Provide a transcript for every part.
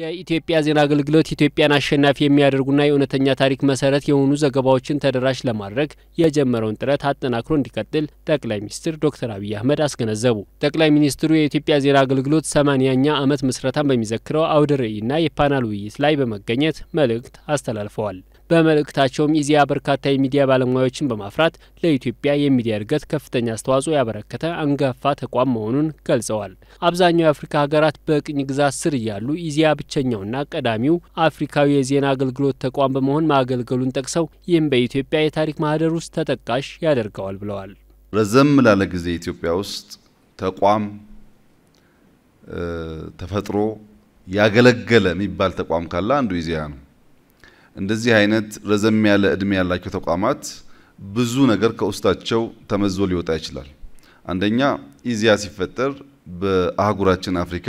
የኢትዮጵያ ዜና አገልግሎት ኢትዮጵያን አሸናፊ የሚያደርጉና የእውነተኛ ታሪክ መሰረት የሆኑ ዘገባዎችን ተደራሽ ለማድረግ የጀመረውን ጥረት አጠናክሮ እንዲቀጥል ጠቅላይ ሚኒስትር ዶክተር አብይ አህመድ አስገነዘቡ። ጠቅላይ ሚኒስትሩ የኢትዮጵያ ዜና አገልግሎት ሰማንያኛ ዓመት ምስረታን በሚዘክረው አውደ ርዕይና የፓናል ውይይት ላይ በመገኘት መልእክት አስተላልፈዋል። በመልእክታቸውም ኢዜአ በርካታ የሚዲያ ባለሙያዎችን በማፍራት ለኢትዮጵያ የሚዲያ እድገት ከፍተኛ አስተዋጽኦ ያበረከተ አንጋፋ ተቋም መሆኑን ገልጸዋል። አብዛኛው የአፍሪካ ሀገራት በቅኝ ግዛት ስር እያሉ ኢዜአ ብቸኛውና ቀዳሚው አፍሪካዊ የዜና አገልግሎት ተቋም በመሆን ማገልገሉን ጠቅሰው ይህም በኢትዮጵያ የታሪክ ማህደር ውስጥ ተጠቃሽ ያደርገዋል ብለዋል። ረዘም ላለ ጊዜ ኢትዮጵያ ውስጥ ተቋም ተፈጥሮ ያገለገለ የሚባል ተቋም ካለ አንዱ ኢዜአ ነው። እንደዚህ አይነት ረዘም ያለ እድሜ ያላቸው ተቋማት ብዙ ነገር ከውስጣቸው ተመዞ ሊወጣ ይችላል። አንደኛ ኢዚያ ሲፈጠር በአህጉራችን አፍሪካ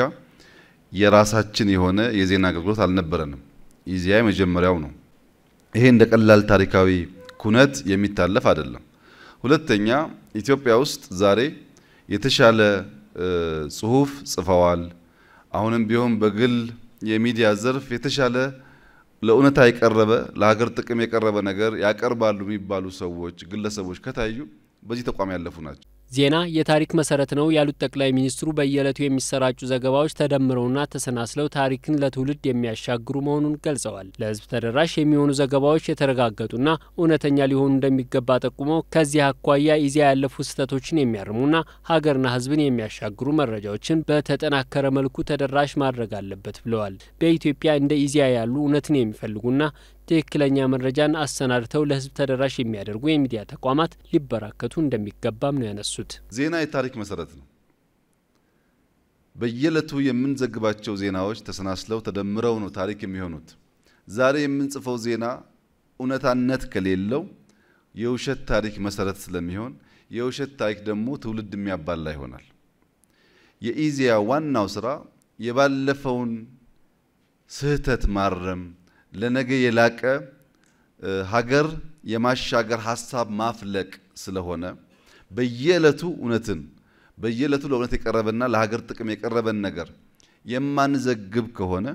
የራሳችን የሆነ የዜና አገልግሎት አልነበረንም። ኢዚያ የመጀመሪያው ነው። ይሄ እንደ ቀላል ታሪካዊ ኩነት የሚታለፍ አይደለም። ሁለተኛ ኢትዮጵያ ውስጥ ዛሬ የተሻለ ጽሁፍ ጽፈዋል። አሁንም ቢሆን በግል የሚዲያ ዘርፍ የተሻለ ለእውነታ የቀረበ ለሀገር ጥቅም የቀረበ ነገር ያቀርባሉ የሚባሉ ሰዎች፣ ግለሰቦች ከታዩ በዚህ ተቋም ያለፉ ናቸው። ዜና የታሪክ መሰረት ነው ያሉት ጠቅላይ ሚኒስትሩ በየዕለቱ የሚሰራጩ ዘገባዎች ተደምረውና ተሰናስለው ታሪክን ለትውልድ የሚያሻግሩ መሆኑን ገልጸዋል። ለሕዝብ ተደራሽ የሚሆኑ ዘገባዎች የተረጋገጡና እውነተኛ ሊሆኑ እንደሚገባ ጠቁመው ከዚህ አኳያ ይዚያ ያለፉ ስህተቶችን የሚያርሙና ሀገርና ሕዝብን የሚያሻግሩ መረጃዎችን በተጠናከረ መልኩ ተደራሽ ማድረግ አለበት ብለዋል። በኢትዮጵያ እንደ ኢዚያ ያሉ እውነትን የሚፈልጉና ትክክለኛ መረጃን አሰናድተው ለህዝብ ተደራሽ የሚያደርጉ የሚዲያ ተቋማት ሊበራከቱ እንደሚገባም ነው ያነሱት። ዜና የታሪክ መሰረት ነው። በየዕለቱ የምንዘግባቸው ዜናዎች ተሰናስለው ተደምረው ነው ታሪክ የሚሆኑት። ዛሬ የምንጽፈው ዜና እውነታነት ከሌለው የውሸት ታሪክ መሰረት ስለሚሆን የውሸት ታሪክ ደግሞ ትውልድ የሚያባላ ይሆናል። የኢዜአ ዋናው ስራ የባለፈውን ስህተት ማረም ለነገ የላቀ ሀገር የማሻገር ሀሳብ ማፍለቅ ስለሆነ በየዕለቱ እውነትን በየዕለቱ ለእውነት የቀረበና ለሀገር ጥቅም የቀረበን ነገር የማንዘግብ ከሆነ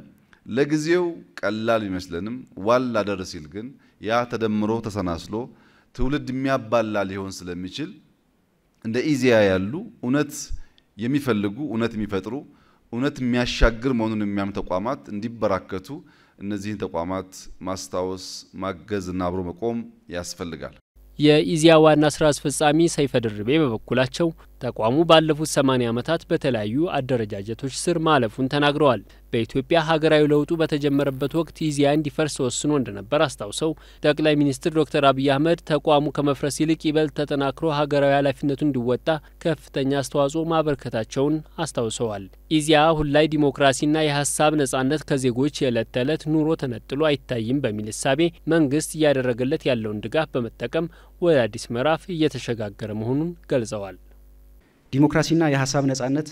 ለጊዜው ቀላል ቢመስለንም ዋል አደር ሲል ግን ያ ተደምሮ ተሰናስሎ ትውልድ የሚያባላ ሊሆን ስለሚችል እንደ ኢዜአ ያሉ እውነት የሚፈልጉ እውነት የሚፈጥሩ እውነት የሚያሻግር መሆኑን የሚያም ተቋማት እንዲበራከቱ እነዚህን ተቋማት ማስታወስ ማገዝ እና አብሮ መቆም ያስፈልጋል። የኢዚያ ዋና ስራ አስፈጻሚ ሰይፈ ድርቤ በበኩላቸው ተቋሙ ባለፉት 80 ዓመታት በተለያዩ አደረጃጀቶች ስር ማለፉን ተናግረዋል። በኢትዮጵያ ሀገራዊ ለውጡ በተጀመረበት ወቅት ይዚያ እንዲፈርስ ተወስኖ እንደነበር አስታውሰው ጠቅላይ ሚኒስትር ዶክተር አብይ አህመድ ተቋሙ ከመፍረስ ይልቅ ይበልጥ ተጠናክሮ ሀገራዊ ኃላፊነቱን እንዲወጣ ከፍተኛ አስተዋጽኦ ማበርከታቸውን አስታውሰዋል። ኢዚያ አሁን ላይ ዲሞክራሲና የሀሳብ ነጻነት ከዜጎች የዕለት ተዕለት ኑሮ ተነጥሎ አይታይም በሚል እሳቤ መንግስት እያደረገለት ያለውን ድጋፍ በመጠቀም ወደ አዲስ ምዕራፍ እየተሸጋገረ መሆኑን ገልጸዋል። ዲሞክራሲና የሀሳብ ነጻነት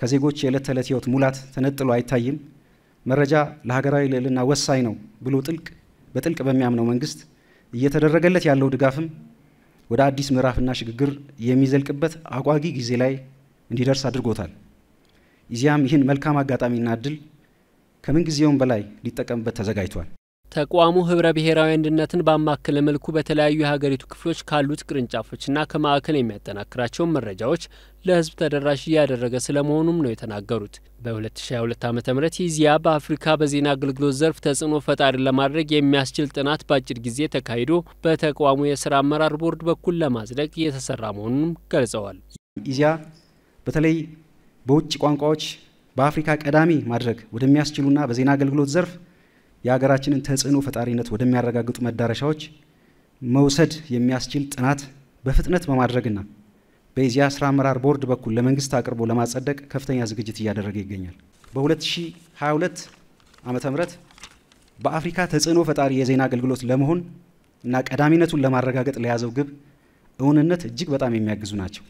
ከዜጎች የዕለት ተዕለት ህይወት ሙላት ተነጥሎ አይታይም። መረጃ ለሀገራዊ ልዕልና ወሳኝ ነው ብሎ ጥልቅ በጥልቅ በሚያምነው መንግስት እየተደረገለት ያለው ድጋፍም ወደ አዲስ ምዕራፍና ሽግግር የሚዘልቅበት አጓጊ ጊዜ ላይ እንዲደርስ አድርጎታል። እዚያም ይህን መልካም አጋጣሚና እድል ከምንጊዜውም በላይ ሊጠቀምበት ተዘጋጅቷል። ተቋሙ ህብረ ብሔራዊ አንድነትን ባማከለ መልኩ በተለያዩ የሀገሪቱ ክፍሎች ካሉት ቅርንጫፎችና ከማዕከል የሚያጠናክራቸውን መረጃዎች ለህዝብ ተደራሽ እያደረገ ስለመሆኑም ነው የተናገሩት። በ2022 ዓ ም ይዚያ በአፍሪካ በዜና አገልግሎት ዘርፍ ተጽዕኖ ፈጣሪ ለማድረግ የሚያስችል ጥናት በአጭር ጊዜ ተካሂዶ በተቋሙ የስራ አመራር ቦርድ በኩል ለማጽደቅ እየተሰራ መሆኑንም ገልጸዋል። ይዚያ በተለይ በውጭ ቋንቋዎች በአፍሪካ ቀዳሚ ማድረግ ወደሚያስችሉና በዜና አገልግሎት ዘርፍ የሀገራችንን ተጽዕኖ ፈጣሪነት ወደሚያረጋግጡ መዳረሻዎች መውሰድ የሚያስችል ጥናት በፍጥነት በማድረግና በዚያ ስራ አመራር ቦርድ በኩል ለመንግስት አቅርቦ ለማጸደቅ ከፍተኛ ዝግጅት እያደረገ ይገኛል። በ2022 ዓ ም በአፍሪካ ተጽዕኖ ፈጣሪ የዜና አገልግሎት ለመሆን እና ቀዳሚነቱን ለማረጋገጥ ለያዘው ግብ እውንነት እጅግ በጣም የሚያግዙ ናቸው።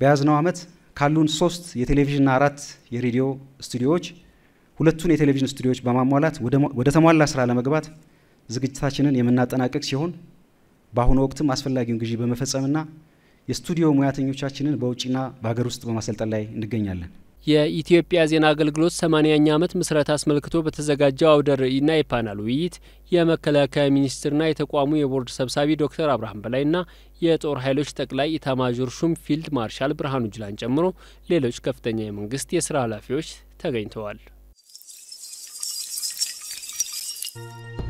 በያዝነው ዓመት ካሉን ሶስት የቴሌቪዥንና አራት የሬዲዮ ስቱዲዮዎች ሁለቱን የቴሌቪዥን ስቱዲዮዎች በማሟላት ወደ ተሟላ ስራ ለመግባት ዝግጅታችንን የምናጠናቀቅ ሲሆን በአሁኑ ወቅትም አስፈላጊውን ግዢ በመፈጸምና የስቱዲዮ ሙያተኞቻችንን በውጭና በሀገር ውስጥ በማሰልጠን ላይ እንገኛለን። የኢትዮጵያ ዜና አገልግሎት 80ኛ ዓመት ምስረት አስመልክቶ በተዘጋጀው አውደ ርዕይና የፓናል ውይይት የመከላከያ ሚኒስትርና የተቋሙ የቦርድ ሰብሳቢ ዶክተር አብርሃም በላይና የጦር ኃይሎች ጠቅላይ ኢታማዦር ሹም ፊልድ ማርሻል ብርሃኑ ጁላን ጨምሮ ሌሎች ከፍተኛ የመንግስት የስራ ኃላፊዎች ተገኝተዋል። Música